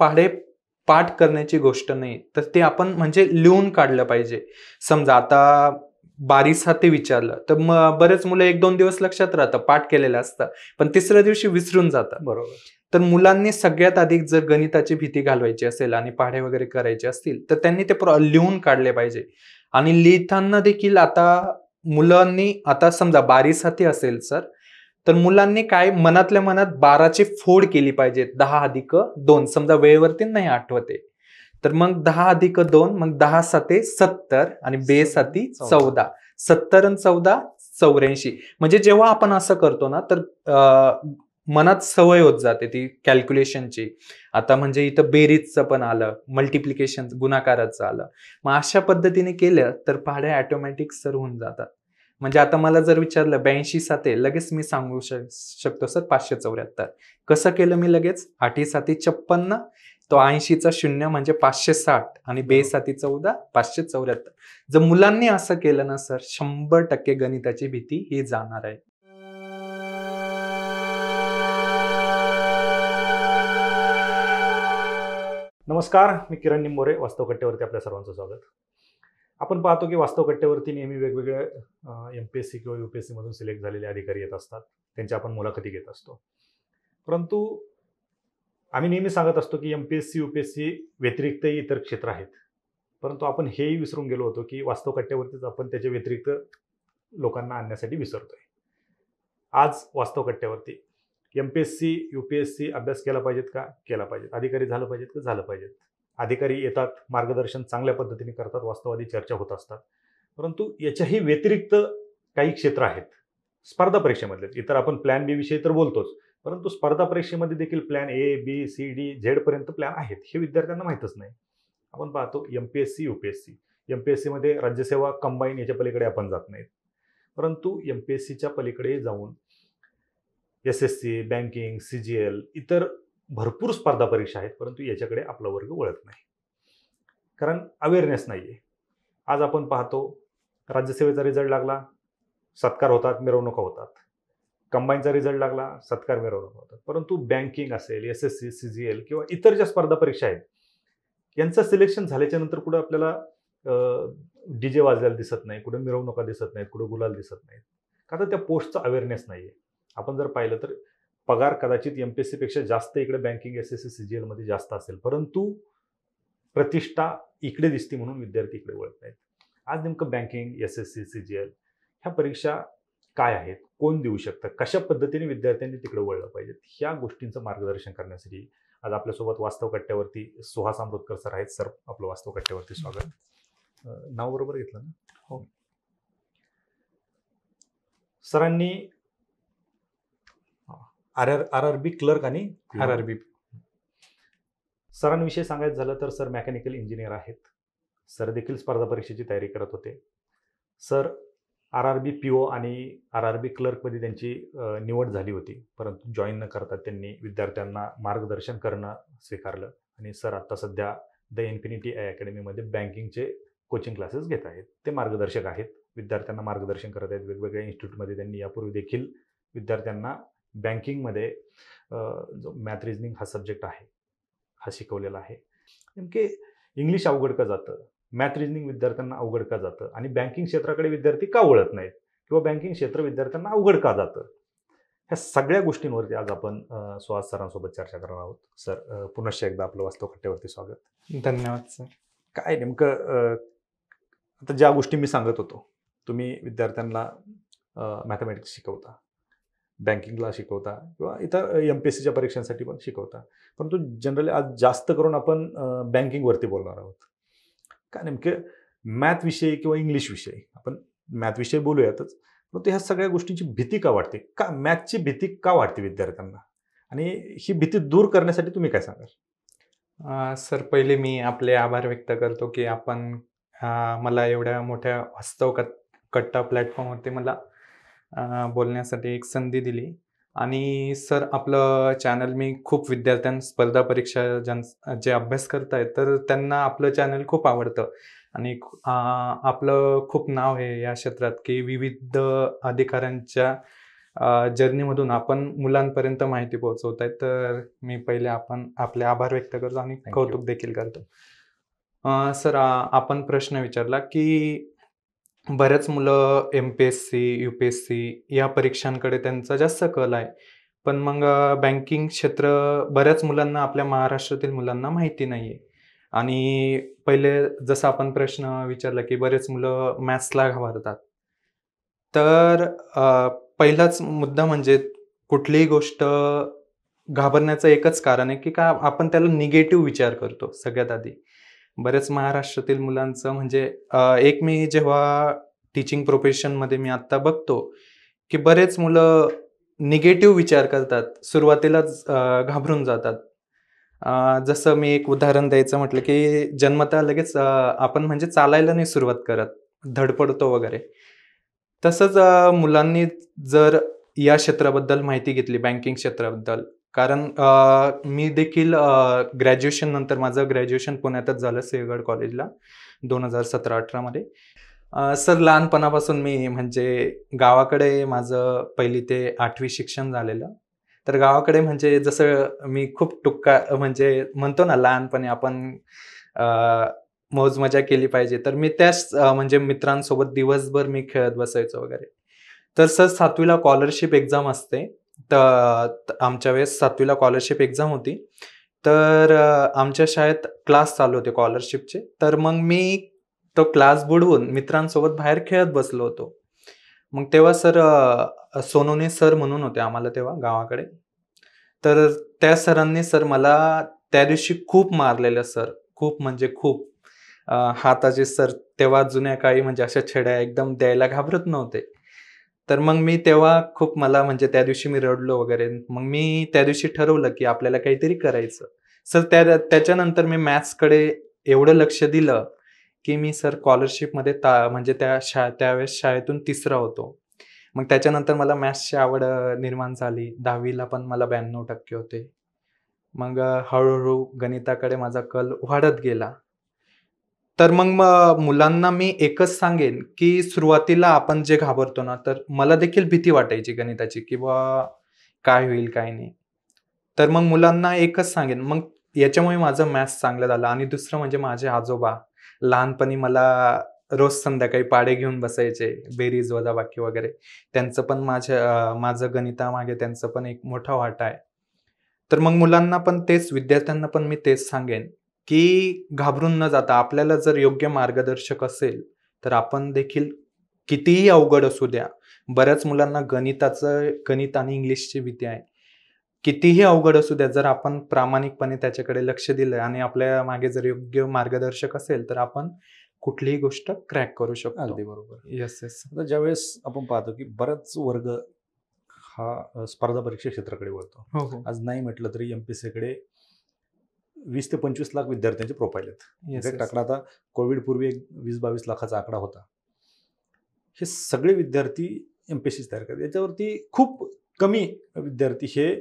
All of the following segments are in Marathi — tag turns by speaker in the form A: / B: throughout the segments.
A: पाढे पाठ करण्याची गोष्ट नाही तर ते आपण म्हणजे लिहून काढलं पाहिजे समजा आता बारीस हा ते विचारलं तर मग बरेच मुलं एक दोन दिवस लक्षात राहतं पाठ केलेलं असतं पण तिसऱ्या दिवशी विसरून जातं बरोबर तर मुलांनी सगळ्यात अधिक जर गणिताची भीती घालवायची असेल आणि पाढे वगैरे करायचे असतील तर त्यांनी ते लिहून काढले पाहिजे आणि लिहिताना देखील आता मुलांनी आता समजा बारीस हाती असेल सर तर मुलांनी काय मनातल्या मनात बाराची फोड केली पाहिजे दहा अधिक दोन समजा वेळेवरती नाही आठवते तर मग दहा अधिक दोन मग दहा साते सत्तर आणि बेसाती चौदा सत्तर आणि चौदा चौऱ्याऐंशी म्हणजे जेव्हा आपण असं करतो ना तर मनात सवय होत जाते ती कॅल्क्युलेशनची आता म्हणजे इथं बेरीजचं पण आलं मल्टिप्लिकेशन गुणाकाराचं आलं मग अशा पद्धतीने केलं तर पाड्या ऑटोमॅटिक सर होऊन जातात म्हणजे आता मला जर विचारलं ब्याऐंशी साते लगेच मी सांगू शकतो सर पाचशे चौऱ्याहत्तर कसं केलं मी लगेच आठी साती छप्पन्न तो ऐंशीचा शून्य म्हणजे पाचशे साठ आणि बेसाती चौदा पाचशे चौऱ्याहत्तर जर मुलांनी असं केलं ना सर शंभर टक्के गणिताची भीती ही जाणार आहे
B: नमस्कार मी किरण निंबोरे वास्तव कट्ट्यावरती आपल्या सर्वांचं स्वागत आपण पाहतो की वास्तव कट्ट्यावरती नेहमी वेगवेगळ्या एम पी एस सी किंवा यू पी सीमधून सिलेक्ट झालेले अधिकारी येत असतात त्यांच्या आपण मुलाखती घेत असतो परंतु आम्ही नेहमी सांगत असतो की M P S C U P S C व्यतिरिक्तही इतर क्षेत्र आहेत परंतु आपण हेही विसरून गेलो होतो की वास्तव कट्ट्यावरतीच आपण त्याच्या व्यतिरिक्त लोकांना आणण्यासाठी विसरतोय आज वास्तव कट्ट्यावरती M P S C U P S C अभ्यास केला पाहिजेत का केला पाहिजेत अधिकारी झालं पाहिजेत का झालं पाहिजेत अधिकारी येतात मार्गदर्शन चांगल्या पद्धतीने करतात वास्तववादी चर्चा होत असतात परंतु याच्याही व्यतिरिक्त काही क्षेत्र आहेत स्पर्धा परीक्षेमधले इतर आपण प्लॅन बी विषयी तर बोलतोच परंतु स्पर्धा परीक्षेमध्ये देखील plan A B C D झेडपर्यंत प्लॅन आहेत हे विद्यार्थ्यांना माहीतच नाही आपण पाहतो M P S C U P S C M P S सीमध्ये राज्यसेवा कंबाईन याच्या पलीकडे आपण जात नाहीत परंतु एम पी एस सीच्या पलीकडे जाऊन S S C banking C G L इतर भरपूर स्पर्धा परीक्षा आहेत परंतु याच्याकडे आपला वर्ग वळत नाही कारण अवेअरनेस नाही आहे आज आपण पाहतो राज्यसेवेचा रिझल्ट लागला सत्कार होतात मिरवणुका होतात कंबाईनचा रिझल्ट लागला सत्कार मिरवणुका होतात परंतु बँकिंग असेल S S C C G L किंवा इतर ज्या स्पर्धा परीक्षा आहेत यांचं सिलेक्शन झाल्याच्या नंतर कुठं आपल्याला डीजे वाजायला दिसत नाही कुठं मिरवणुका दिसत नाहीत कुठं गुलाल दिसत नाहीत का तर त्या पोस्टचा अवेअरनेस नाही आहे आपण जर पाहिलं तर पगार कदाचित एम पी एस सीपेक्षा जास्त इकडे banking S S C C जास्त असेल परंतु प्रतिष्ठा इकडे दिसते म्हणून विद्यार्थी इकडे वळत नाहीत आज नेमकं banking S S C C G L ह्या परीक्षा काय आहेत कोण देऊ शकतं कशा पद्धतीने विद्यार्थ्यांनी तिकडे वळलं पाहिजे ह्या गोष्टींचं मार्गदर्शन करण्यासाठी आज आपल्यासोबत वास्तव कट्ट्यावरती सुहास अमृतकर सर आहेत सर आपलं वास्तव कट्ट्यावरती स्वागत नाव बरोबर घेतलं ना हो सरांनी R R R R B clerk आणि आर आर बी सरांविषयी सांगायचं झालं तर सर मेकॅनिकल इंजिनियर आहेत सर देखील स्पर्धा परीक्षेची तयारी करत होते sir R R B P O आणि आर आर बी क्लर्कमध्ये त्यांची निवड झाली होती परंतु जॉईन न करता त्यांनी विद्यार्थ्यांना मार्गदर्शन करणं स्वीकारलं आणि सर आत्ता सध्या द इन्फिनिटी आय अकॅडमीमध्ये बँकिंगचे कोचिंग क्लासेस घेत आहेत ते मार्गदर्शक आहेत विद्यार्थ्यांना मार्गदर्शन करत आहेत वेगवेगळ्या इन्स्टिट्यूटमध्ये त्यांनी यापूर्वी देखील विद्यार्थ्यांना बँकिंगमध्ये जो मॅथ रिजनिंग हा सब्जेक्ट आहे हा शिकवलेला आहे नेमके इंग्लिश अवघड का जातं मॅथ रिजनिंग विद्यार्थ्यांना अवघड का जातं आणि बँकिंग क्षेत्राकडे विद्यार्थी का वळत नाहीत किंवा बँकिंग क्षेत्र विद्यार्थ्यांना अवघड का जातं ह्या सगळ्या गोष्टींवरती आज आपण सुहास सरांसोबत चर्चा करणार आहोत सर पुनश्च एकदा आपलं वास्तव खट्ट्यावरती स्वागत धन्यवाद सर काय नेमकं आता ज्या गोष्टी मी सांगत होतो तुम्ही विद्यार्थ्यांना मॅथमॅटिक्स शिकवता बँकिंगला शिकवता किंवा इतर एम पी एस सीच्या परीक्षांसाठी पण शिकवता परंतु जनरली आज जास्त करून आपण बँकिंगवरती बोलणार आहोत का नेमके मॅथ विषयी किंवा इंग्लिश विषयी आपण मॅथविषयी बोलूयातच मग ह्या सगळ्या गोष्टींची भीती का वाटते का मॅथची भीती का वाटते विद्यार्थ्यांना आणि ही भीती दूर करण्यासाठी तुम्ही काय
A: सांगाल सर पहिले मी आपले आभार व्यक्त करतो की आपण मला एवढ्या मोठ्या वास्तव कट्टा प्लॅटफॉर्मवरती मला बोलण्यासाठी एक संधी दिली आणि सर आपलं चॅनल मी खूप विद्यार्थ्यांना स्पर्धा परीक्षा ज्यां जे अभ्यास आहेत तर त्यांना आपलं चॅनल खूप आवडतं आणि आपलं खूप नाव आहे या क्षेत्रात की विविध अधिकाऱ्यांच्या जर्नीमधून आपण मुलांपर्यंत माहिती पोहोचवत आहे तर मी पहिले आपण आपले आभार व्यक्त करतो आणि कौतुक देखील करतो सर आपण प्रश्न विचारला की बऱ्याच मुलं M P S C U P S C या परीक्षांकडे त्यांचा जास्त कल आहे पण मग बँकिंग क्षेत्र बऱ्याच मुलांना आपल्या महाराष्ट्रातील मुलांना माहिती नाही आहे आणि पहिले जसं आपण प्रश्न विचारला की बरेच मुलं मॅथ्सला घाबरतात तर पहिलाच मुद्दा म्हणजे कुठलीही गोष्ट घाबरण्याचं एकच कारण आहे की का आपण त्याला निगेटिव्ह विचार करतो सगळ्यात आधी बरेच महाराष्ट्रातील मुलांचं म्हणजे एक मी जेव्हा टीचिंग प्रोफेशनमध्ये मी आत्ता बघतो की बरेच मुलं निगेटिव्ह विचार करतात सुरुवातीला घाबरून जातात जसं मी एक उदाहरण द्यायचं म्हटलं की जन्मता लगेच आपण म्हणजे चालायला नाही सुरुवात करत धडपडतो वगैरे तसंच मुलांनी जर या क्षेत्राबद्दल माहिती घेतली बँकिंग क्षेत्राबद्दल कारण मी देखील ग्रॅज्युएशन नंतर माझं ग्रॅज्युएशन पुण्यातच झालं सिंहगड कॉलेजला दोन हजार सतरा अठरामध्ये सर लहानपणापासून मी म्हणजे गावाकडे माझं पहिली ते आठवी शिक्षण झालेलं तर गावाकडे म्हणजे जसं मी खूप टुक्का म्हणजे म्हणतो ना लहानपणी आपण मौज मजा केली पाहिजे तर मी त्याच म्हणजे मित्रांसोबत दिवसभर मी खेळत बसायचो वगैरे तर सर सातवीला स्कॉलरशिप एक्झाम असते तर आमच्या वेळेस सातवीला कॉलरशिप एक्झाम होती तर आमच्या शाळेत क्लास चालू होते कॉलरशिपचे तर मग मी तो क्लास बुडवून मित्रांसोबत बाहेर खेळत बसलो होतो मग तेव्हा सर सोनोने सर म्हणून होते आम्हाला तेव्हा गावाकडे तर त्या सरांनी सर मला त्या दिवशी खूप मारलेलं सर खूप म्हणजे खूप हाताचे सर तेव्हा जुन्या काळी म्हणजे अशा छेड्या एकदम द्यायला घाबरत नव्हते तर मग मी तेव्हा खूप मला म्हणजे त्या दिवशी मी रडलो वगैरे मग मी त्या दिवशी ठरवलं की आपल्याला काहीतरी करायचं सर त्या त्याच्यानंतर मी मॅथ्सकडे एवढं लक्ष दिलं की मी सर स्कॉलरशिपमध्ये ता म्हणजे त्या शा त्यावेळेस शाळेतून तिसरा होतो मग त्याच्यानंतर मला मॅथ्सची आवड निर्माण झाली दहावीला पण मला ब्याण्णव टक्के होते मग हळूहळू गणिताकडे माझा कल वाढत गेला तर मग मुलांना मी एकच सांगेन की सुरुवातीला आपण जे घाबरतो ना तर मला देखील भीती वाटायची गणिताची किंवा काय होईल काय नाही तर मग मुलांना एकच सांगेन मग याच्यामुळे माझं मॅथ्स चांगलं झालं आणि दुसरं म्हणजे माझे आजोबा लहानपणी मला रोज संध्याकाळी पाडे घेऊन बसायचे बेरीज बाकी वगैरे त्यांचं पण माझ्या माझं गणितामागे त्यांचं पण एक मोठा वाटा आहे तर मग मुलांना पण तेच विद्यार्थ्यांना पण मी तेच सांगेन की घाबरून न जाता आपल्याला जर योग्य मार्गदर्शक असेल तर आपण देखील कितीही अवघड असू द्या बऱ्याच मुलांना गणिताचं गणित आणि इंग्लिशची भीती आहे कितीही अवघड असू द्या जर आपण प्रामाणिकपणे त्याच्याकडे लक्ष दिलं आणि आपल्या मागे जर योग्य मार्गदर्शक असेल तर आपण कुठलीही गोष्ट क्रॅक करू शकतो अगदी बरोबर येस येस आता ज्यावेळेस आपण पाहतो की बराच वर्ग हा
B: स्पर्धा परीक्षा क्षेत्राकडे वळतो हो, हो. आज नाही म्हटलं तरी एम कडे वीस ते पंचवीस लाख विद्यार्थ्यांचे प्रोफाईल आहेत एक्झॅक्ट आकडा आता कोविडपूर्वी एक वीस बावीस लाखाचा आकडा होता हे सगळे विद्यार्थी एम पी एस सी तयार करतात याच्यावरती खूप कमी विद्यार्थी हे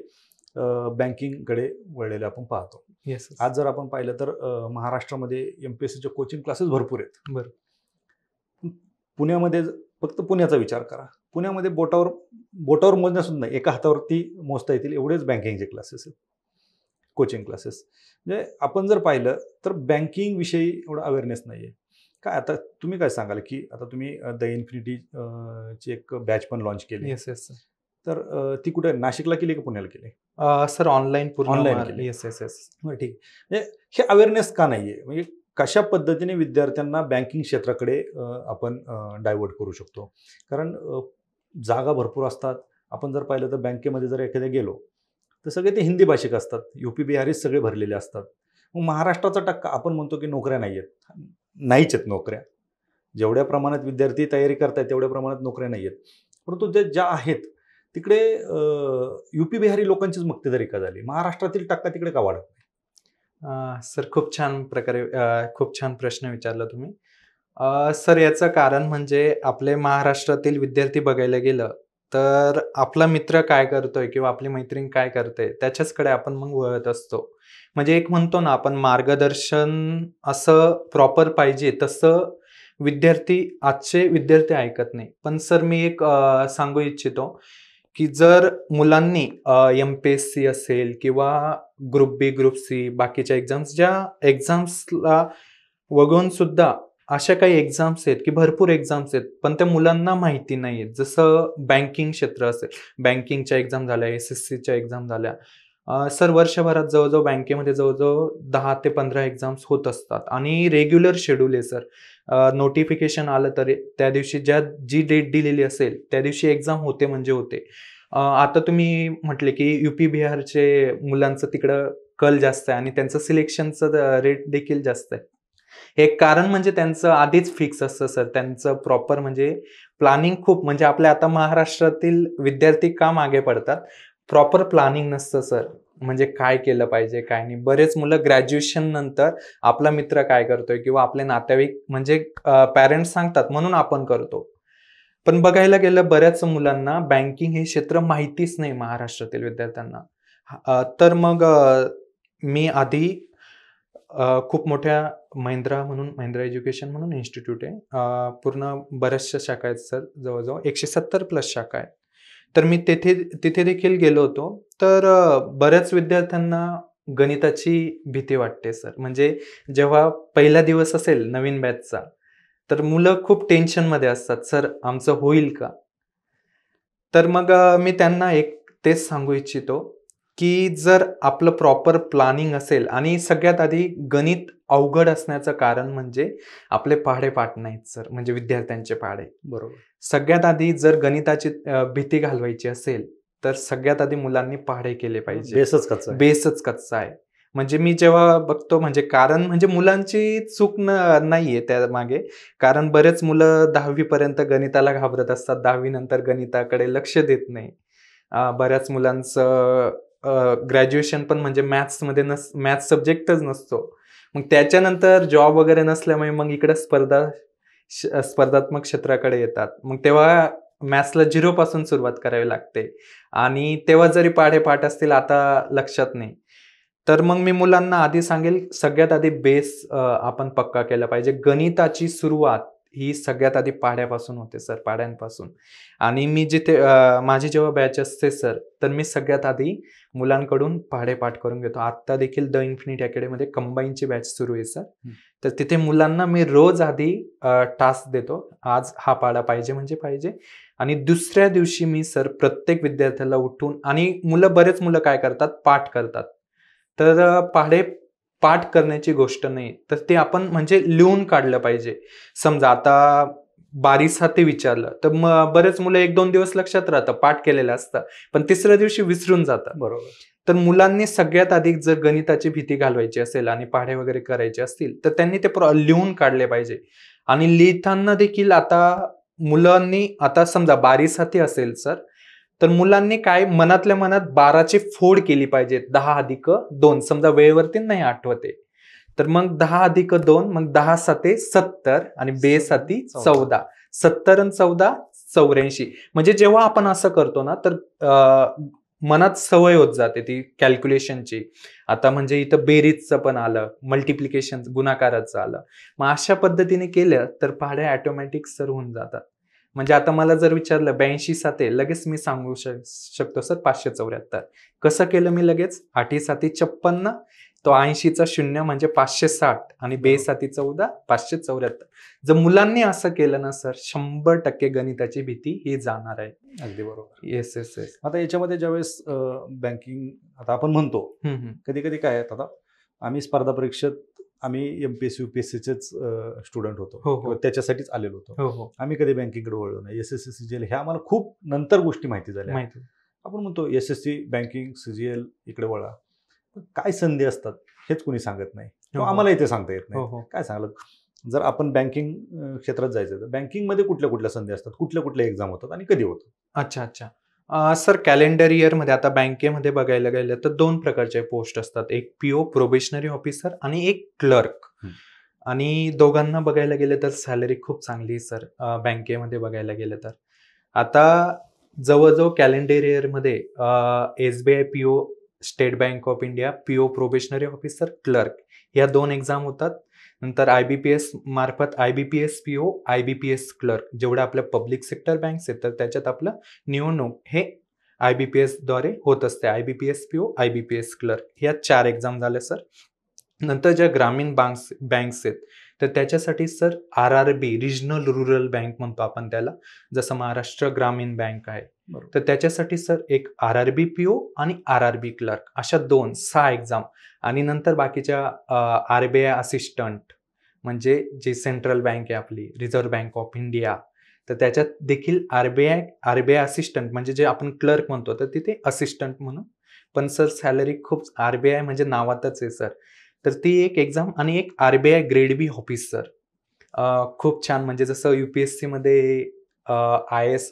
B: बँकिंगकडे वळलेले आपण पाहतो yes, आज जर आपण पाहिलं तर महाराष्ट्रामध्ये एम पी एस सीचे कोचिंग क्लासेस भरपूर आहेत
A: बरं
B: पुण्यामध्ये फक्त पुण्याचा विचार करा पुण्यामध्ये बोटावर बोटावर मोजण्यासुद्धा एका हातावरती मोजता येतील एवढेच बँकिंगचे क्लासेस आहेत कोचिंग क्लासेस म्हणजे आपण जर पाहिलं तर बँकिंग विषयी एवढा अवेअरनेस नाही आहे काय आता तुम्ही काय सांगाल की आता तुम्ही द इन्फिनिटी ची एक बॅच पण लॉन्च केली येस येस तर ती कुठे नाशिकला केली की पुण्याला केली
A: सर ऑनलाईन ऑनलाईन केली येस येस येस ठीक म्हणजे
B: हे अवेअरनेस का नाही म्हणजे कशा पद्धतीने विद्यार्थ्यांना बँकिंग क्षेत्राकडे आपण डायव्हर्ट करू शकतो कारण जागा भरपूर असतात आपण जर पाहिलं तर बँकेमध्ये जर एखाद्या गेलो तर सगळे ते हिंदी भाषिक असतात पी बिहारीच सगळे भरलेले असतात मग महाराष्ट्राचा टक्का आपण म्हणतो की नोकऱ्या नाही आहेत नाहीच आहेत नोकऱ्या जेवढ्या प्रमाणात विद्यार्थी तयारी करतायत तेवढ्या प्रमाणात नोकऱ्या नाही आहेत परंतु ज्या ज्या आहेत तिकडे
A: पी बिहारी लोकांचीच मक्तेदारी का झाली महाराष्ट्रातील टक्का तिकडे का वाढत नाही सर खूप छान प्रकारे खूप छान प्रश्न विचारला तुम्ही सर याचं कारण म्हणजे आपले महाराष्ट्रातील विद्यार्थी बघायला गेलं तर आपला मित्र काय करतोय किंवा आपली मैत्रीण काय करते त्याच्याचकडे आपण मग वळत असतो म्हणजे एक म्हणतो ना आपण मार्गदर्शन असं प्रॉपर पाहिजे तसं विद्यार्थी आजचे विद्यार्थी ऐकत नाही पण सर मी एक सांगू इच्छितो की जर मुलांनी एम पी एस सी असेल किंवा ग्रुप बी ग्रुप सी बाकीच्या एक्झाम्स ज्या एक्झाम्सला वगळून सुद्धा अशा काही एक्झाम्स आहेत की भरपूर एक्झाम्स आहेत पण त्या मुलांना माहिती नाही आहेत जसं बँकिंग क्षेत्र असेल बँकिंगच्या एक्झाम झाल्या एस एस सीच्या एक्झाम झाल्या सर वर्षभरात जवळजवळ बँकेमध्ये जवळजवळ दहा ते पंधरा एक्झाम्स होत असतात आणि रेग्युलर शेड्यूल आहे सर नोटिफिकेशन आलं तर त्या दिवशी ज्या जी डेट दिलेली असेल त्या दिवशी एक्झाम होते म्हणजे होते आता तुम्ही म्हटले की यू पी बिहारचे मुलांचं तिकडं कल जास्त आहे आणि त्यांचं सिलेक्शनचं रेट देखील जास्त आहे हे कारण म्हणजे त्यांचं आधीच फिक्स असतं सर त्यांचं प्रॉपर म्हणजे प्लॅनिंग खूप म्हणजे आपल्या आता महाराष्ट्रातील विद्यार्थी का मागे पडतात प्रॉपर प्लॅनिंग नसतं सर म्हणजे काय केलं पाहिजे काय नाही बरेच मुलं ग्रॅज्युएशन नंतर आपला मित्र काय करतोय किंवा आपले नातेवाईक म्हणजे पॅरेंट्स सांगतात म्हणून आपण करतो पण बघायला गेलं बऱ्याच मुलांना बँकिंग हे क्षेत्र माहितीच नाही महाराष्ट्रातील विद्यार्थ्यांना तर मग मी आधी खूप मोठ्या महिंद्रा म्हणून महिंद्रा एज्युकेशन म्हणून इन्स्टिट्यूट आहे पूर्ण बऱ्याचशा शाखा आहेत सर जवळजवळ एकशे सत्तर प्लस शाखा आहेत तर मी तेथे तिथे देखील गेलो होतो तर बऱ्याच विद्यार्थ्यांना गणिताची भीती वाटते सर म्हणजे जेव्हा पहिला दिवस असेल नवीन बॅचचा तर मुलं खूप टेन्शनमध्ये असतात सर आमचं होईल का तर मग मी त्यांना एक तेच सांगू इच्छितो की जर आपलं प्रॉपर प्लॅनिंग असेल आणि सगळ्यात आधी गणित अवघड असण्याचं कारण म्हणजे आपले पाढे पाठ नाहीत सर म्हणजे विद्यार्थ्यांचे पाढे बरोबर सगळ्यात आधी जर गणिताची भीती घालवायची असेल तर सगळ्यात आधी मुलांनी पाढे केले पाहिजे बेसच कच्चा बेसच कच्चा आहे म्हणजे मी जेव्हा बघतो म्हणजे कारण म्हणजे मुलांची चूक न नाहीये त्या मागे कारण बरेच मुलं दहावीपर्यंत पर्यंत गणिताला घाबरत असतात दहावी नंतर गणिताकडे लक्ष देत नाही बऱ्याच मुलांचं ग्रॅज्युएशन पण म्हणजे मॅथ्समध्ये नस मॅथ्स सब्जेक्टच नसतो मग त्याच्यानंतर जॉब वगैरे नसल्यामुळे मग इकडे स्पर्धा स्पर्धात्मक क्षेत्राकडे येतात मग तेव्हा मॅथ्सला पासून सुरुवात करावी लागते आणि तेव्हा जरी पाठ असतील आता लक्षात नाही तर मग मी मुलांना आधी सांगेल सगळ्यात आधी बेस आपण पक्का केला पाहिजे गणिताची सुरुवात ही सगळ्यात आधी पाड्यापासून होते सर पाड्यांपासून आणि मी जिथे माझी जेव्हा बॅच असते सर तर मी सगळ्यात आधी मुलांकडून पाठ करून घेतो आता देखील द इन्फिनिट अकॅडमीमध्ये कंबाईनची बॅच सुरू आहे सर तर तिथे मुलांना मी रोज आधी टास्क देतो आज हा पाडा पाहिजे म्हणजे पाहिजे आणि दुसऱ्या दिवशी मी सर प्रत्येक विद्यार्थ्याला उठून आणि मुलं बरेच मुलं काय करतात पाठ करतात तर पाढे पाठ करण्याची गोष्ट नाही तर ते आपण म्हणजे लिहून काढलं पाहिजे समजा आता बारीस हा विचारलं तर मग बरेच मुलं एक दोन दिवस लक्षात राहतं पाठ केलेलं असतं पण तिसऱ्या दिवशी विसरून जातात बरोबर तर मुलांनी सगळ्यात अधिक जर गणिताची भीती घालवायची असेल आणि पाढे वगैरे करायचे असतील तर त्यांनी ते लिहून काढले पाहिजे आणि लिहिताना देखील आता मुलांनी आता समजा बारीस हाती असेल सर तर मुलांनी काय मनातल्या मनात बाराची फोड केली पाहिजे दहा अधिक दोन समजा वेळेवरती नाही आठवते तर मग दहा अधिक दोन मग दहा साते सत्तर आणि बे साती चौदा सत्तर आणि चौदा चौऱ्याऐंशी म्हणजे जेव्हा आपण असं करतो ना तर मनात सवय होत जाते ती कॅल्क्युलेशनची आता म्हणजे इथं बेरीजचं पण आलं मल्टिप्लिकेशन गुणाकाराचं आलं मग अशा पद्धतीने केलं तर पहाड्या ऑटोमॅटिक सर होऊन जातात म्हणजे आता मला जर विचारलं ब्याऐंशी साते लगेच मी सांगू शकतो सर पाचशे चौऱ्याहत्तर कसं केलं मी लगेच आठी साती छप्पन्न तो ऐंशीचा शून्य म्हणजे पाचशे साठ आणि हो. बेसाती चौदा पाचशे चौऱ्याहत्तर जर मुलांनी असं केलं ना सर शंभर टक्के गणिताची भीती ही जाणार आहे अगदी बरोबर येस येस येस आता याच्यामध्ये ज्यावेळेस
B: बँकिंग आता आपण म्हणतो कधी कधी काय आता आम्ही स्पर्धा परीक्षेत आम्ही एमपीएससी युपीएससीचेच स्टुडंट होतो हो, हो. त्याच्यासाठीच आलेलो होतो आम्ही कधी बँकिंगकडे वळलो नाही एसएससी सीजीएल हे आम्हाला खूप नंतर गोष्टी माहिती झाल्या आपण म्हणतो S S C banking CGL इकडे वळा काय संधी असतात हेच कोणी सांगत नाही हो, हो. आम्हाला इथे सांगता येत नाही हो, काय सांगलं जर आपण बँकिंग क्षेत्रात जायचं तर बँकिंग मध्ये
A: कुठल्या कुठल्या संधी असतात कुठल्या कुठल्या एक्झाम होतात आणि कधी होतात अच्छा अच्छा सर कॅलेंडर इयर मध्ये आता बँकेमध्ये बघायला गेलं तर दोन प्रकारचे पोस्ट असतात एक पीओ प्रोबेशनरी ऑफिसर आणि एक क्लर्क आणि दोघांना बघायला गेलं तर सॅलरी खूप चांगली सर बँकेमध्ये बघायला गेलं तर आता जवळजवळ कॅलेंडर इयरमध्ये S B I P O state bank of India PO probationary officer clerk या दोन एक्झाम होतात नंतर आय बी पी एस मार्फत I B P S P O I B P S clerk जेवढ्या आपल्या पब्लिक सेक्टर बँक्स आहेत तर त्याच्यात आपलं निवडणूक हे आय बी पी एसद्वारे होत असते I B P S P O I B P S clerk या चार एक्झाम झाल्या सर नंतर ज्या ग्रामीण बँक्स बँक्स आहेत तर त्याच्यासाठी sir R R B regional rural bank म्हणतो आपण त्याला जसं महाराष्ट्र ग्रामीण बँक आहे तर त्याच्यासाठी सर एक R R B P O आणि आर आर बी क्लर्क अशा दोन सहा एक्झाम आणि नंतर बाकीच्या आर बी आय असिस्टंट म्हणजे जी सेंट्रल बँक आहे आपली रिझर्व्ह बँक ऑफ इंडिया तर त्याच्यात देखील आरबीआय आरबीआय असिस्टंट म्हणजे जे आपण क्लर्क म्हणतो तर तिथे असिस्टंट म्हणून पण सर सॅलरी खूप आरबीआय म्हणजे नावातच आहे सर तर ती एक एक्झाम आणि एक आरबीआय ग्रेड बी ऑफिसर खूप छान म्हणजे जसं युपीएससी मध्ये I S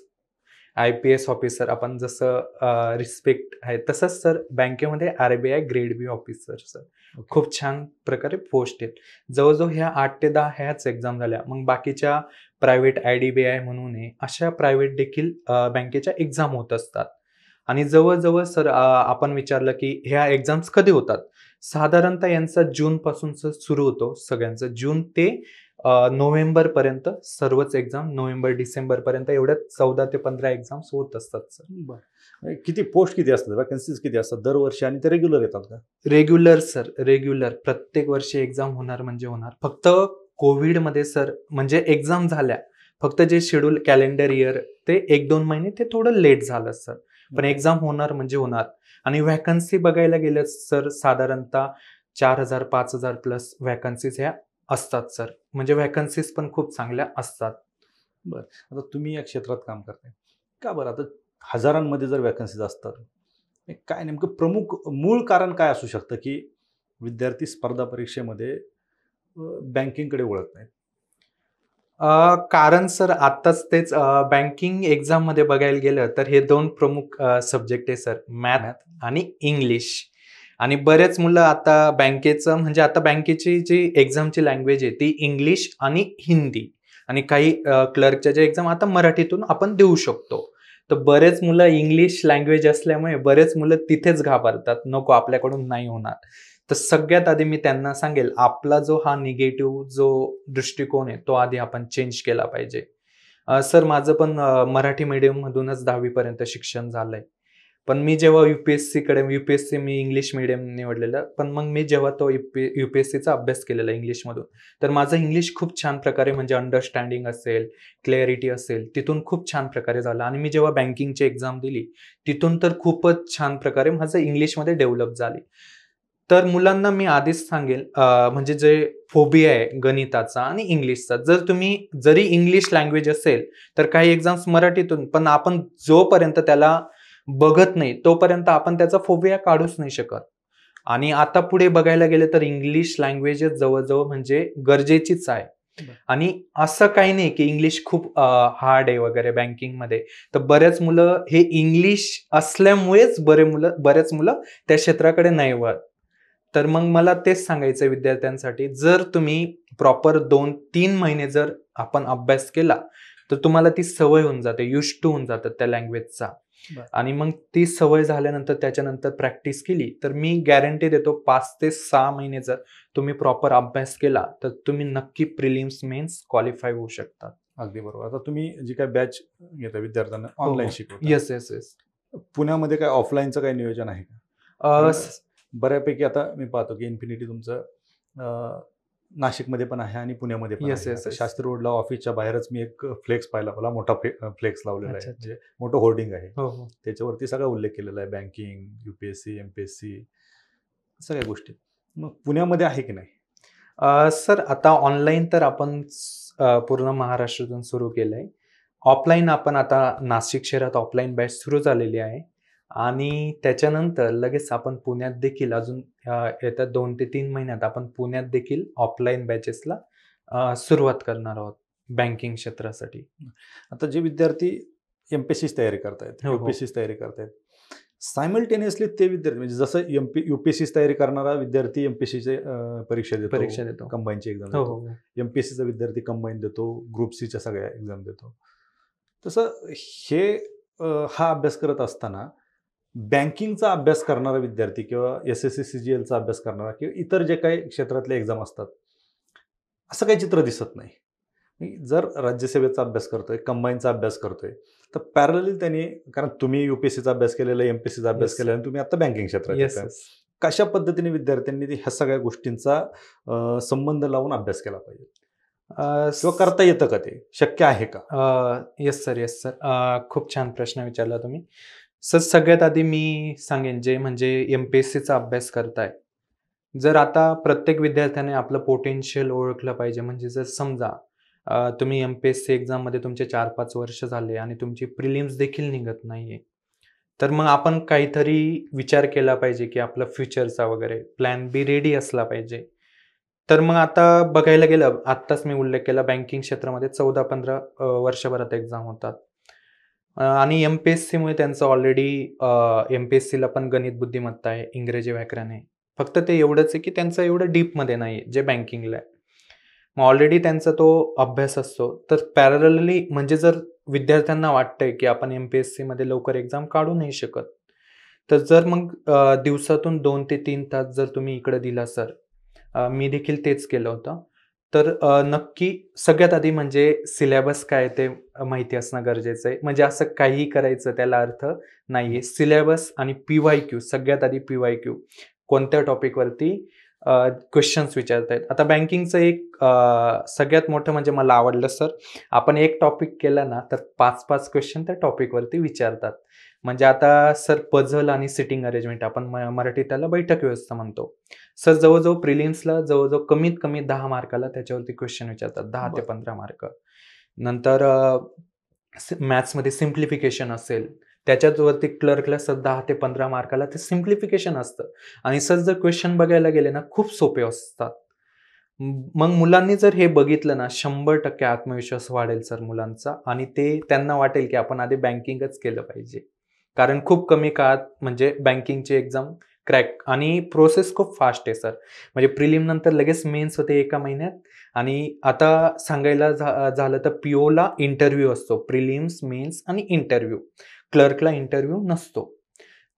A: I P S officer आपण जसं रिस्पेक्ट आहे तसंच सर बँकेमध्ये R B I grade B officer sir खूप छान प्रकारे पोस्ट आहेत जवळजवळ ह्या आठ ते दहा ह्याच एक्झाम झाल्या मग बाकीच्या private I D B I म्हणून अशा प्रायव्हेट देखील बँकेच्या एक्झाम होत असतात आणि जवळजवळ सर आपण विचारलं की ह्या एक्झाम्स कधी होतात साधारणतः यांचा पासून सुरू होतो सगळ्यांचा जून ते नोव्हेंबरपर्यंत सर्वच एक्झाम नोव्हेंबर डिसेंबरपर्यंत एवढ्या चौदा ते पंधरा एक्झाम्स होत असतात सर बर किती पोस्ट किती
B: असतात वॅकन्सीज किती असतात दरवर्षी आणि ते रेग्युलर येतात का
A: रेग्युलर सर रेग्युलर प्रत्येक वर्षी एक्झाम होणार म्हणजे होणार फक्त कोविडमध्ये सर म्हणजे एक्झाम झाल्या फक्त जे शेड्यूल कॅलेंडर इयर ते एक दोन महिने ते थोडं लेट झालं सर पण एक्झाम होणार म्हणजे होणार आणि व्हॅकन्सी बघायला गेलं सर साधारणतः चार हजार पाच हजार प्लस व्हॅकन्सीज ह्या असतात सर म्हणजे व्हॅकन्सीज पण खूप चांगल्या असतात बरं आता तुम्ही या क्षेत्रात काम करताय का
B: बरं आता हजारांमध्ये जर व्हॅकन्सीज असतात काय नेमकं प्रमुख मूळ कारण काय असू शकतं की विद्यार्थी स्पर्धा परीक्षेमध्ये
A: बँकिंगकडे ओळख नाहीत कारण सर आत्ताच तेच बँकिंग एक्झाम मध्ये बघायला गेलं तर हे दोन प्रमुख सब्जेक्ट आहे सर मॅथ आणि इंग्लिश आणि बरेच मुलं आता बँकेचं म्हणजे आता बँकेची जी एक्झामची लँग्वेज आहे ती इंग्लिश आणि हिंदी आणि काही क्लर्कच्या ज्या एक्झाम आता मराठीतून आपण देऊ शकतो तर बरेच मुलं इंग्लिश लँग्वेज असल्यामुळे बरेच मुलं तिथेच घाबरतात नको आपल्याकडून नाही होणार तर सगळ्यात आधी मी त्यांना सांगेल आपला जो हा निगेटिव्ह जो दृष्टिकोन आहे तो आधी आपण चेंज केला पाहिजे सर माझं पण मराठी मीडियममधूनच दहावीपर्यंत शिक्षण झालंय पण मी जेव्हा युपीएससी कडे युपीएससी मी इंग्लिश मिडियम निवडलेलं पण मग मी जेव्हा तो यू पी एस अभ्यास केलेला इंग्लिशमधून तर माझं इंग्लिश खूप छान प्रकारे म्हणजे अंडरस्टँडिंग असेल क्लॅरिटी असेल तिथून खूप छान प्रकारे झालं आणि मी जेव्हा बँकिंगची एक्झाम दिली तिथून तर खूपच छान प्रकारे माझं इंग्लिशमध्ये डेव्हलप झाली तर मुलांना मी आधीच सांगेल म्हणजे जे फोबिया आहे गणिताचा आणि इंग्लिशचा जर तुम्ही जरी इंग्लिश लँग्वेज असेल तर काही एक्झाम्स मराठीतून पण आपण जोपर्यंत त्याला बघत नाही तोपर्यंत आपण त्याचा फोबिया काढूच नाही शकत आणि आता पुढे बघायला गेलं तर इंग्लिश लँग्वेज जवळजवळ म्हणजे गरजेचीच आहे आणि असं काही नाही की इंग्लिश खूप हार्ड आहे वगैरे बँकिंगमध्ये तर बरेच मुलं हे इंग्लिश असल्यामुळेच बरे मुलं बरेच मुलं त्या क्षेत्राकडे नाही वळत तर मग मला तेच सांगायचं विद्यार्थ्यांसाठी जर तुम्ही प्रॉपर दोन तीन महिने जर आपण अभ्यास केला तर तुम्हाला ती सवय होऊन जाते युष्ट होऊन जातात त्या लँग्वेजचा आणि मग ती सवय झाल्यानंतर त्याच्यानंतर प्रॅक्टिस केली तर मी गॅरंटी देतो पाच ते सहा महिने जर तुम्ही प्रॉपर अभ्यास केला तर तुम्ही नक्की प्रिलिम्स मेन्स क्वालिफाय होऊ शकतात अगदी बरोबर आता तुम्ही जी काय बॅच घेता विद्यार्थ्यांना ऑनलाईन हो, हो. शिकवता येस येस येस पुण्यामध्ये काय ऑफलाईनचं
B: काही नियोजन आहे का बऱ्यापैकी आता मी पाहतो की इन्फिनिटी तुमचं नाशिकमध्ये पण आहे आणि पुण्यामध्ये पण आहे शास्त्री रोडला ऑफिसच्या बाहेरच मी एक फ्लेक्स पाहिला मला मोठा फ्लेक्स लावलेला आहे जे म्हणजे मोठं होर्डिंग आहे हो, हो. त्याच्यावरती सगळा उल्लेख केलेला आहे बँकिंग
A: युपीएससी एमपीएससी सगळ्या गोष्टी मग पुण्यामध्ये आहे की नाही सर आता ऑनलाईन तर आपण पूर्ण महाराष्ट्रातून सुरू केलं आहे ऑफलाईन आपण आता नाशिक शहरात ऑफलाईन बॅच सुरू झालेली आहे आणि त्याच्यानंतर लगेच आपण पुण्यात देखील अजून येत्या दोन ते तीन महिन्यात आपण पुण्यात देखील ऑफलाईन बॅचेसला सुरुवात करणार आहोत बँकिंग क्षेत्रासाठी आता जे विद्यार्थी एम पी सीची तयारी करतायत यू हो, पी हो. तयारी करतायत
B: सायमल्टेनियसली ते विद्यार्थी म्हणजे जसं एम पी यू पी तयारी करणारा विद्यार्थी एम पी सीचे परीक्षा देतो परीक्षा देतो कंबाईनची एक्झाम हो, देतो एम पी सीचा विद्यार्थी कंबाईन देतो ग्रुप सीच्या सगळ्या एक्झाम देतो तसं हे हा अभ्यास करत असताना बँकिंगचा अभ्यास करणारा विद्यार्थी किंवा एस एस सी सी अभ्यास करणारा किंवा इतर जे काही क्षेत्रातले एक्झाम असतात असं काही चित्र दिसत नाही जर राज्यसेवेचा अभ्यास करतोय कंबाईनचा अभ्यास करतोय तर पॅरलली त्यांनी कारण तुम्ही युपीएससीचा अभ्यास केलेला एम पी सीचा अभ्यास केलेला आणि तुम्ही आता बँकिंग क्षेत्रात कशा पद्धतीने विद्यार्थ्यांनी ह्या सगळ्या गोष्टींचा संबंध लावून अभ्यास केला पाहिजे किंवा करता येतं का ते शक्य आहे का
A: येस सर येस सर खूप छान प्रश्न विचारला तुम्ही सर सगळ्यात आधी मी सांगेन जे म्हणजे एम पी एस सीचा अभ्यास करताय जर आता प्रत्येक विद्यार्थ्याने आपलं पोटेन्शियल ओळखलं पाहिजे म्हणजे जर समजा तुम्ही एम पी एस सी एक्झाममध्ये तुमचे चार पाच वर्ष झाले आणि तुमची प्रिलिम्स देखील निघत नाही आहे तर मग आपण काहीतरी विचार केला पाहिजे की आपला फ्युचरचा वगैरे प्लॅन बी रेडी असला पाहिजे तर मग आता बघायला गेलं आत्ताच मी उल्लेख केला बँकिंग क्षेत्रामध्ये चौदा पंधरा वर्षभरात एक्झाम होतात आणि एम पी एस सीमुळे त्यांचं ऑलरेडी एम पी एस सीला पण गणित बुद्धिमत्ता आहे इंग्रजी व्याकरण आहे फक्त ते एवढंच आहे की त्यांचं एवढं डीपमध्ये नाही जे बँकिंगला आहे मग ऑलरेडी त्यांचा तो अभ्यास असतो तर पॅरलली म्हणजे जर विद्यार्थ्यांना वाटतंय की आपण एम पी एस सीमध्ये लवकर एक्झाम काढू नाही शकत तर जर मग दिवसातून दोन ते तीन तास जर तुम्ही इकडं दिला सर मी देखील तेच केलं होतं तर नक्की सगळ्यात आधी म्हणजे सिलेबस काय ते माहिती असणं गरजेचं आहे म्हणजे असं काहीही करायचं त्याला अर्थ नाही आहे सिलेबस आणि पी क्यू सगळ्यात आधी पी वाय क्यू कोणत्या टॉपिकवरती क्वेश्चन्स विचारत आहेत आता बँकिंगचं एक सगळ्यात मोठं म्हणजे मला आवडलं सर आपण एक टॉपिक केला ना तर पाच पाच क्वेश्चन त्या टॉपिकवरती विचारतात म्हणजे आता सर पझल आणि सिटिंग अरेंजमेंट आपण मराठी त्याला बैठक व्यवस्था म्हणतो सर जवळजवळ प्रिलियन्सला जवळजवळ कमीत कमी दहा मार्काला त्याच्यावरती क्वेश्चन विचारतात दहा ते पंधरा मार्क नंतर मॅथ्समध्ये सिम्प्लिफिकेशन असेल त्याच्यावरती क्लर्कला सर दहा ते पंधरा मार्काला ते सिम्प्लिफिकेशन असतं आणि सर जर क्वेश्चन बघायला गेले ना खूप सोपे असतात मग मुलांनी जर हे बघितलं ना शंभर टक्के आत्मविश्वास वाढेल सर मुलांचा आणि ते त्यांना वाटेल की आपण आधी बँकिंगच केलं पाहिजे कारण खूप कमी काळात म्हणजे बँकिंगचे एक्झाम क्रॅक आणि प्रोसेस खूप फास्ट आहे सर म्हणजे प्रिलिम नंतर लगेच मेन्स होते एका महिन्यात आणि आता सांगायला झालं तर पीओला इंटरव्ह्यू असतो प्रिलिम्स मेन्स आणि इंटरव्ह्यू क्लर्कला इंटरव्ह्यू नसतो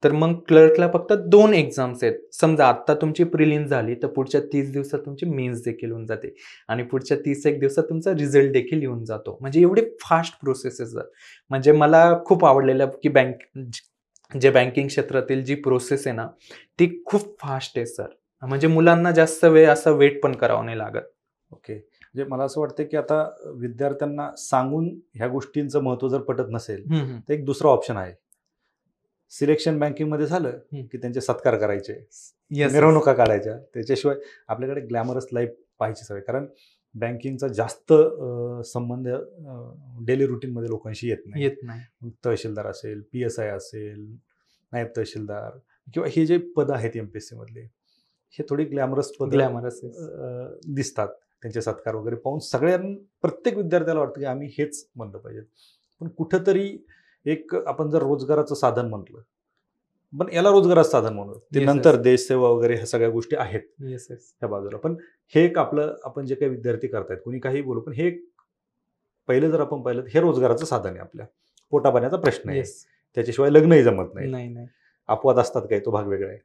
A: तर मग क्लर्कला फक्त दोन एक्झाम्स आहेत समजा आत्ता तुमची प्रिलिम झाली तर पुढच्या तीस दिवसात तुमची मेन्स देखील होऊन जाते आणि पुढच्या तीस एक दिवसात तुमचा रिझल्ट देखील येऊन जातो म्हणजे एवढे फास्ट प्रोसेस आहे सर म्हणजे मला खूप आवडलेलं की बँक जे बँकिंग क्षेत्रातील जी प्रोसेस आहे ना ती खूप फास्ट आहे सर म्हणजे मुलांना जास्त वेळ असा वेट पण करावा नाही लागत ओके म्हणजे मला असं वाटतं की आता विद्यार्थ्यांना सांगून ह्या
B: गोष्टींचं महत्व जर पटत नसेल तर एक दुसरा ऑप्शन आहे सिलेक्शन बँकिंग मध्ये झालं की त्यांचे सत्कार करायचे मिरवणुका काढायच्या त्याच्याशिवाय आपल्याकडे ग्लॅमरस लाईफ पाहायची सवय कारण बँकिंगचा जास्त संबंध डेली रुटीनमध्ये लोकांशी येत नाही येत नाही तहसीलदार असेल पी एस आय असेल नायब तहसीलदार किंवा हे जे पद आहेत एम पी एस हे थोडी ग्लॅमरस पद ग्लॅमरस दिसतात त्यांचे सत्कार वगैरे पाहून सगळ्यांना प्रत्येक विद्यार्थ्याला वाटतं की आम्ही हेच म्हणलं पाहिजे पण कुठंतरी एक आपण जर रोजगाराचं साधन म्हटलं पण याला रोजगाराचं साधन म्हणू ते नंतर देशसेवा वगैरे ह्या सगळ्या गोष्टी आहेत
A: त्या
B: बाजूला पण हे एक आपलं आपण जे काही विद्यार्थी करतायत कुणी काही बोलू पण हे पहिलं जर आपण पाहिलं हे रोजगाराचं साधन आहे आपल्या पोटापाण्याचा प्रश्न आहे त्याच्याशिवाय लग्नही जमत नाही अपवाद असतात काही तो भाग वेगळा आहे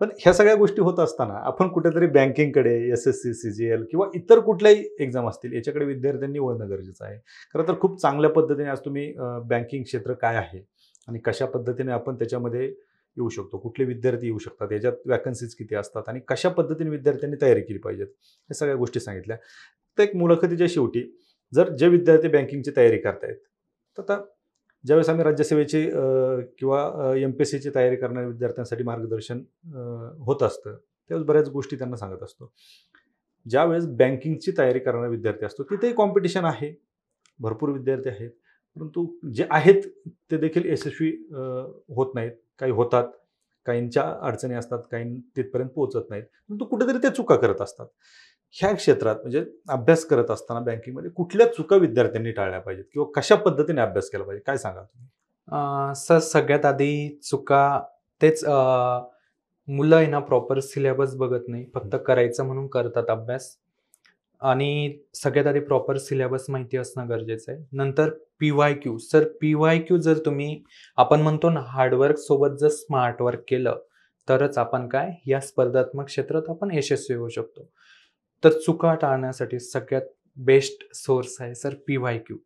B: पण ह्या सगळ्या गोष्टी होत असताना आपण कुठेतरी बँकिंगकडे S S C C G L किंवा इतर कुठल्याही एक्झाम असतील याच्याकडे विद्यार्थ्यांनी वळणं गरजेचं आहे खरं तर खूप चांगल्या पद्धतीने आज तुम्ही बँकिंग क्षेत्र काय आहे आणि कशा पद्धतीने आपण त्याच्यामध्ये येऊ शकतो कुठले विद्यार्थी येऊ शकतात याच्यात वॅकन्सीज किती असतात आणि कशा पद्धतीने विद्यार्थ्यांनी तयारी केली पाहिजेत या सगळ्या गोष्टी सांगितल्या तर एक मुलाखतीच्या शेवटी जर जे विद्यार्थी बँकिंगची तयारी करतायत तर आता ज्यावेळेस आम्ही राज्यसेवेची किंवा एम पी एस सीची तयारी करणाऱ्या विद्यार्थ्यांसाठी मार्गदर्शन होत असतं त्यावेळेस बऱ्याच गोष्टी त्यांना सांगत असतो ज्यावेळेस बँकिंगची तयारी करणारा विद्यार्थी असतो तिथेही कॉम्पिटिशन आहे भरपूर विद्यार्थी आहेत परंतु जे आहेत ते देखील यशस्वी होत नाहीत काही होतात काहींच्या अडचणी असतात काही तिथपर्यंत पोहोचत नाहीत परंतु कुठेतरी ते चुका करत असतात ह्या क्षेत्रात म्हणजे अभ्यास करत असताना बँकिंगमध्ये कुठल्या चुका विद्यार्थ्यांनी टाळल्या पाहिजेत किंवा कशा
A: पद्धतीने अभ्यास केला पाहिजे काय सांगा तुम्ही सर सगळ्यात आधी चुका तेच मुलं आहे ना प्रॉपर सिलेबस बघत नाही फक्त करायचं म्हणून करतात अभ्यास आणि सगळ्यात आधी प्रॉपर सिलेबस माहिती असणं गरजेचं आहे नंतर P Y Q sir P Y Q जर तुम्ही आपण म्हणतो ना हार्डवर्क सोबत जर स्मार्ट वर्क केलं तरच आपण काय या स्पर्धात्मक क्षेत्रात आपण यशस्वी होऊ शकतो तर चुका टाळण्यासाठी सगळ्यात बेस्ट सोर्स आहे सर पी वाय क्यू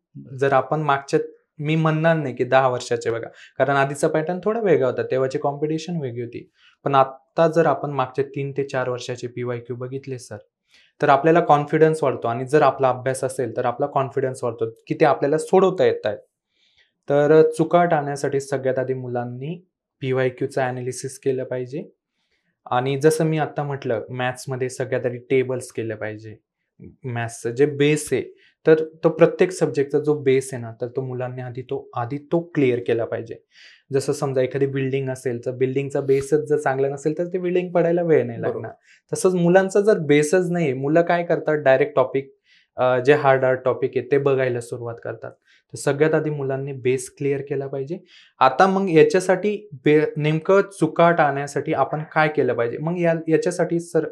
A: जर आपण मागच्या मी म्हणणार नाही की दहा वर्षाचे बघा कारण आधीचा पॅटर्न थोडा वेगळा होता तेव्हाची कॉम्पिटिशन वेगळी होती पण आता जर आपण मागच्या तीन ते चार वर्षाचे पी वाय क्यू बघितले सर तर आपल्याला कॉन्फिडन्स वाढतो आणि जर आपला अभ्यास असेल तर आपला कॉन्फिडन्स वाढतो की ते आपल्याला सोडवता येत आहेत तर चुका टाळण्यासाठी सगळ्यात आधी मुलांनी पी वाय क्यूचं ॲनालिसिस केलं पाहिजे आणि जसं मी आत्ता म्हटलं मॅथ्समध्ये सगळ्यात आधी टेबल्स केलं पाहिजे मॅथ्सचं जे बेस आहे तर तो प्रत्येक सब्जेक्टचा जो बेस आहे ना तर तो मुलांनी आधी तो आधी तो क्लिअर केला पाहिजे जसं समजा एखादी बिल्डिंग असेल तर बिल्डिंगचा बेसच जर चांगला नसेल तर ते बिल्डिंग पडायला वेळ नाही लागणार तसंच मुलांचा जर बेसच नाही मुलं काय करतात डायरेक्ट टॉपिक जे हार्ड हार्ड टॉपिक आहे ते बघायला सुरुवात करतात तर सगळ्यात आधी मुलांनी बेस क्लिअर केला पाहिजे आता मग याच्यासाठी बे नेमकं चुका टाळण्यासाठी आपण काय केलं पाहिजे मग या याच्यासाठी सर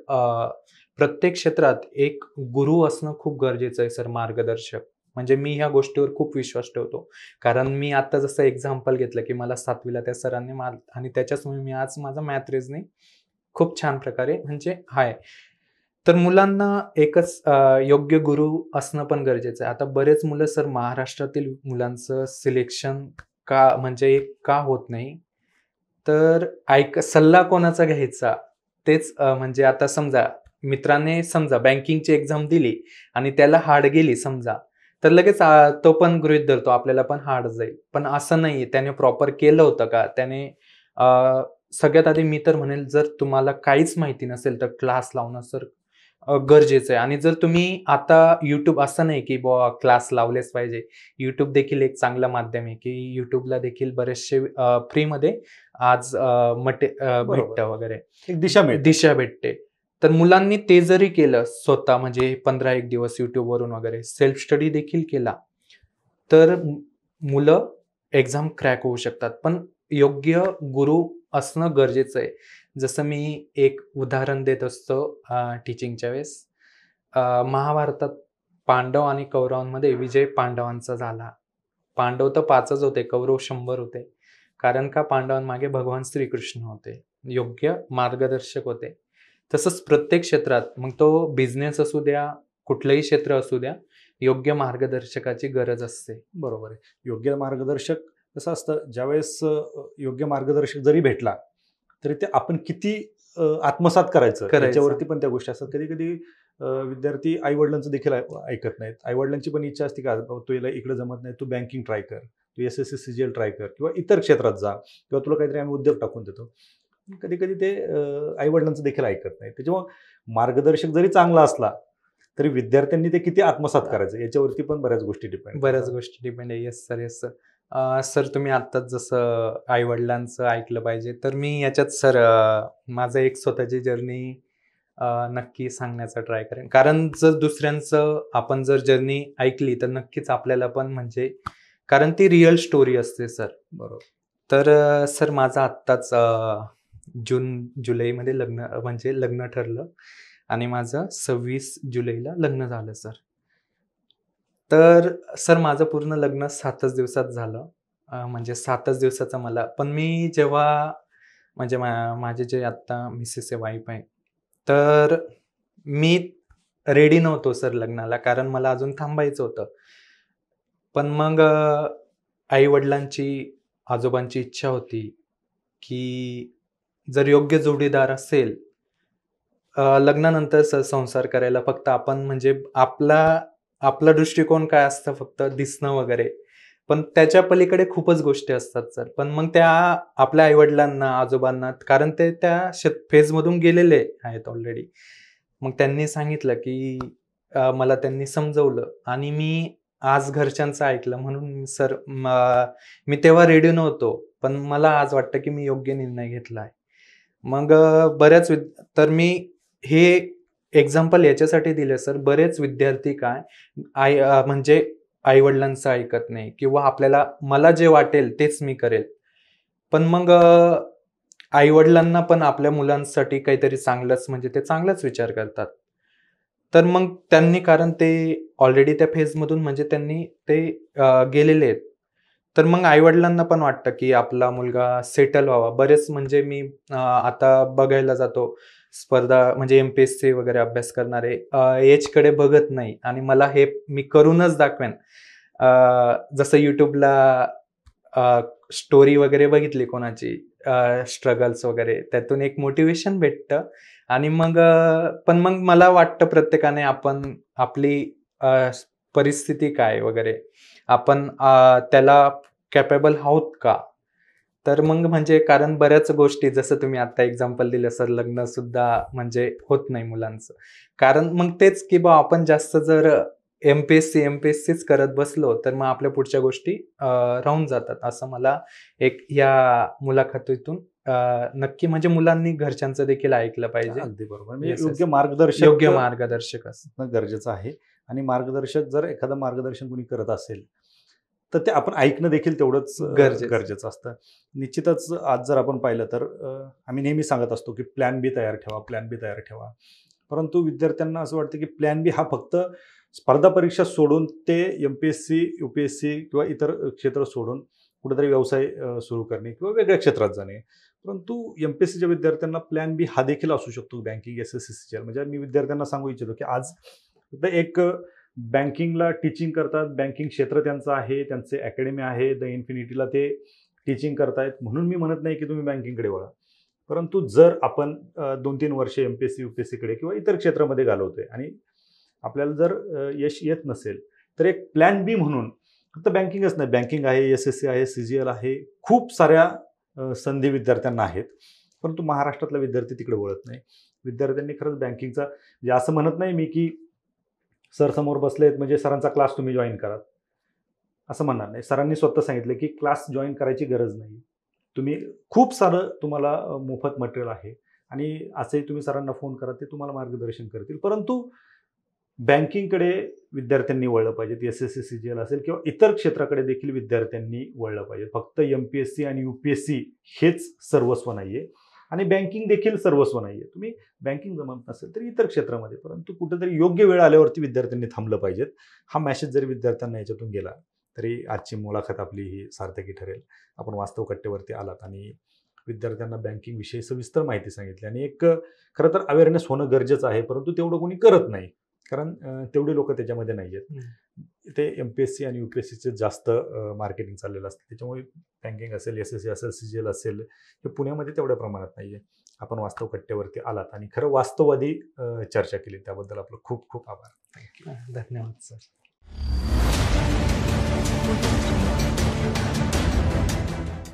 A: प्रत्येक क्षेत्रात एक गुरु असणं खूप गरजेचं आहे सर मार्गदर्शक म्हणजे मी ह्या गोष्टीवर खूप विश्वास ठेवतो कारण मी आता जसं एक्झाम्पल घेतलं की मला सातवीला त्या सरांनी मा आणि त्याच्यामुळे मी आज माझा मॅथ रेजने खूप छान प्रकारे म्हणजे हाय तर मुलांना एकच योग्य गुरु असणं पण गरजेचं आहे आता बरेच मुलं सर महाराष्ट्रातील मुलांचं सिलेक्शन का म्हणजे का होत नाही तर ऐक सल्ला कोणाचा घ्यायचा तेच म्हणजे आता समजा मित्राने समजा बँकिंगची एक्झाम दिली आणि त्याला हाड गेली समजा तर लगेच तो पण गृहित धरतो आपल्याला पण हार्ड जाईल पण असं नाही त्याने प्रॉपर केलं होतं का त्याने सगळ्यात आधी मी तर म्हणेल जर तुम्हाला काहीच माहिती नसेल तर क्लास लावणं सर गरजेचं आहे आणि जर तुम्ही आता युट्यूब असं नाही की बॉ क्लास लावलेच पाहिजे युट्यूब देखील एक चांगलं माध्यम आहे की युट्यूबला देखील बरेचसे फ्रीमध्ये आज मटे भेटतं वगैरे दिशा भेट दिशा भेटते तर मुलांनी ते जरी केलं स्वतः म्हणजे पंधरा एक दिवस युट्यूबवरून वगैरे सेल्फ स्टडी देखील केला तर मुलं एक्झाम क्रॅक होऊ शकतात पण योग्य गुरु असणं गरजेचं आहे जसं मी एक उदाहरण देत असतो टीचिंगच्या वेळेस महाभारतात पांडव आणि कौरवांमध्ये विजय पांडवांचा झाला पांडव तर पाचच होते कौरव शंभर होते कारण का पांडवांमागे भगवान श्रीकृष्ण होते योग्य मार्गदर्शक होते तसंच प्रत्येक क्षेत्रात मग तो बिझनेस असू द्या कुठलंही क्षेत्र असू द्या योग्य मार्गदर्शकाची गरज असते बरोबर आहे
B: योग्य मार्गदर्शक कसं असतं ज्यावेळेस योग्य मार्गदर्शक जरी भेटला तरी ते आपण किती आत्मसात करायचं त्याच्यावरती पण त्या गोष्टी असतात कधी कधी विद्यार्थी आई वडिलांचं देखील ऐकत नाहीत आई वडिलांची पण इच्छा असते का तू याला इकडे जमत नाही तू बँकिंग ट्राय कर तू S S C C G L try कर किंवा इतर क्षेत्रात जा किंवा तुला काहीतरी आम्ही उद्योग टाकून देतो कधी कधी ते आईवडिलांचं देखील ऐकत नाही त्याच्यामुळे मार्गदर्शक जरी चांगला असला तरी विद्यार्थ्यांनी ते किती आत्मसात करायचं याच्यावरती पण बऱ्याच गोष्टी डिपेंड बऱ्याच
A: गोष्टी डिपेंड आहे yes sir yes sir sir तुम्ही आत्ताच जसं आईवडिलांचं ऐकलं पाहिजे तर मी याच्यात सर माझं एक स्वतःची जर्नी नक्की सांगण्याचा ट्राय करेन कारण जर दुसऱ्यांचं आपण जर जर्नी ऐकली तर नक्कीच आपल्याला पण म्हणजे कारण ती रिअल स्टोरी असते सर बरोबर तर सर माझा आत्ताच जून जुलैमध्ये लग्न म्हणजे लग्न ठरलं आणि माझं सव्वीस जुलैला लग्न झालं सर तर सर माझं पूर्ण लग्न सातच दिवसात झालं म्हणजे सातच दिवसाचं मला पण मी जेव्हा म्हणजे मा माझे जे आत्ता आहे वाईफ आहे तर मी रेडी नव्हतो सर लग्नाला कारण मला अजून थांबायचं होतं पण मग आई वडिलांची आजोबांची इच्छा होती की जर योग्य जोडीदार असेल लग्नानंतर सर संसार करायला फक्त आपण म्हणजे आपला आपला दृष्टिकोन काय असतं फक्त दिसणं वगैरे पण त्याच्या पलीकडे खूपच गोष्टी असतात सर पण मग त्या आपल्या आईवडिलांना आजोबांना कारण ते त्या फेज फेजमधून गेलेले आहेत ऑलरेडी मग त्यांनी सांगितलं की मला त्यांनी समजवलं आणि मी आज घरच्यांचं ऐकलं म्हणून सर मी तेव्हा रेडी नव्हतो पण मला आज वाटतं की मी योग्य निर्णय घेतला आहे मग बऱ्याच विद तर मी हे एक्झाम्पल याच्यासाठी दिले सर बरेच विद्यार्थी काय आय म्हणजे आईवडिलांचं ऐकत नाही किंवा आपल्याला मला जे वाटेल तेच मी करेल पण मग आईवडिलांना पण आपल्या मुलांसाठी काहीतरी चांगलंच म्हणजे ते चांगलाच विचार करतात तर मग त्यांनी कारण ते ऑलरेडी त्या फेजमधून म्हणजे त्यांनी ते गेलेले आहेत तर मग आई वडिलांना पण वाटतं की आपला मुलगा सेटल व्हावा बरेच म्हणजे मी आता बघायला जातो स्पर्धा म्हणजे एम पी एस सी वगैरे अभ्यास करणारे एजकडे बघत नाही आणि मला हे मी करूनच दाखवेन जसं यूट्यूबला स्टोरी वगैरे बघितली कोणाची स्ट्रगल्स वगैरे त्यातून एक मोटिवेशन भेटतं आणि मग पण मग मला वाटतं प्रत्येकाने आपण आपली परिस्थिती काय वगैरे आपण त्याला कॅपेबल आहोत का तर मग म्हणजे कारण बऱ्याच गोष्टी जसं तुम्ही आता एक्झाम्पल दिलं सर लग्न सुद्धा म्हणजे होत नाही मुलांचं कारण मग तेच की बा आपण जास्त जर M P S C M P S सीच करत बसलो तर मग आपल्या पुढच्या गोष्टी राहून जातात असं मला एक या मुलाखतीतून नक्की म्हणजे मुलांनी घरच्यांचं देखील ऐकलं पाहिजे अगदी बरोबर म्हणजे योग्य मार्गदर्शक योग्य मार्गदर्शक असणं गरजेचं आहे
B: आणि मार्गदर्शक जर एखादं मार्गदर्शन कोणी करत असेल तर ते आपण ऐकणं देखील तेवढंच गरजेचं असतं निश्चितच आज जर आपण पाहिलं तर आम्ही नेहमी सांगत असतो की प्लॅन बी तयार ठेवा प्लॅन बी तयार ठेवा परंतु विद्यार्थ्यांना असं वाटतं की प्लॅन बी हा फक्त स्पर्धा परीक्षा सोडून ते M P S C U P S C किंवा इतर क्षेत्र सोडून कुठेतरी व्यवसाय सुरू करणे किंवा वेगळ्या क्षेत्रात जाणे परंतु एम पी एस सीच्या विद्यार्थ्यांना प्लॅन बी हा देखील असू शकतो बँकिंग एस एस सी सीच्या म्हणजे मी विद्यार्थ्यांना सांगू इच्छितो की आज तर एक बँकिंगला टीचिंग करतात बँकिंग क्षेत्र त्यांचं आहे त्यांचे अकॅडमी आहे द इन्फिनिटीला ते टीचिंग करतायत म्हणून मी म्हणत नाही की तुम्ही बँकिंगकडे वळा परंतु जर आपण दोन तीन वर्षे M P S C U P S सीकडे किंवा इतर क्षेत्रामध्ये घालवतोय आणि आपल्याला जर यश येत नसेल तर एक प्लॅन बी म्हणून फक्त बँकिंगच नाही बँकिंग आहे एस एस सी आहे सी जी एल आहे खूप साऱ्या संधी विद्यार्थ्यांना आहेत परंतु महाराष्ट्रातला विद्यार्थी तिकडे वळत नाही विद्यार्थ्यांनी खरंच बँकिंगचा म्हणजे असं म्हणत नाही मी की सर समोर बसलेत म्हणजे सरांचा क्लास तुम्ही जॉईन करा असं म्हणणार नाही सरांनी स्वतः सांगितलं की क्लास जॉईन करायची गरज नाही तुम्ही खूप सारं तुम्हाला मोफत मटेरियल आहे आणि असंही तुम्ही सरांना फोन करा ते तुम्हाला मार्गदर्शन करतील परंतु बँकिंगकडे विद्यार्थ्यांनी वळलं पाहिजेत S S S C G L असेल किंवा इतर क्षेत्राकडे देखील विद्यार्थ्यांनी वळलं पाहिजे फक्त एम पी एस सी आणि यू पी एस सी हेच सर्वस्व नाही आहे आणि बँकिंग देखील सर्वस्व नाही आहे तुम्ही बँकिंग जमत नसेल तर इतर क्षेत्रामध्ये परंतु कुठेतरी योग्य वेळ आल्यावरती विद्यार्थ्यांनी थांबलं पाहिजेत हा मॅसेज जरी विद्यार्थ्यांना याच्यातून गेला तरी आजची मुलाखत आपली ही सार्थकी ठरेल आपण वास्तव कट्टेवरती आलात आणि विद्यार्थ्यांना बँकिंगविषयी सविस्तर माहिती सांगितली आणि एक खरं तर अवेअरनेस होणं गरजेचं आहे परंतु तेवढं कोणी करत नाही कारण तेवढे लोक त्याच्यामध्ये नाही आहेत ते एम पी एस सी आणि यू पी एस सीचे जास्त मार्केटिंग चाललेलं असतं त्याच्यामुळे बँकिंग असेल एस एस सी असेल सी जी एल असेल हे पुण्यामध्ये तेवढ्या प्रमाणात नाही आहे आपण वास्तव कट्ट्यावरती आलात आणि खरं वास्तववादी चर्चा केली त्याबद्दल आपलं खूप खूप आभार धन्यवाद सर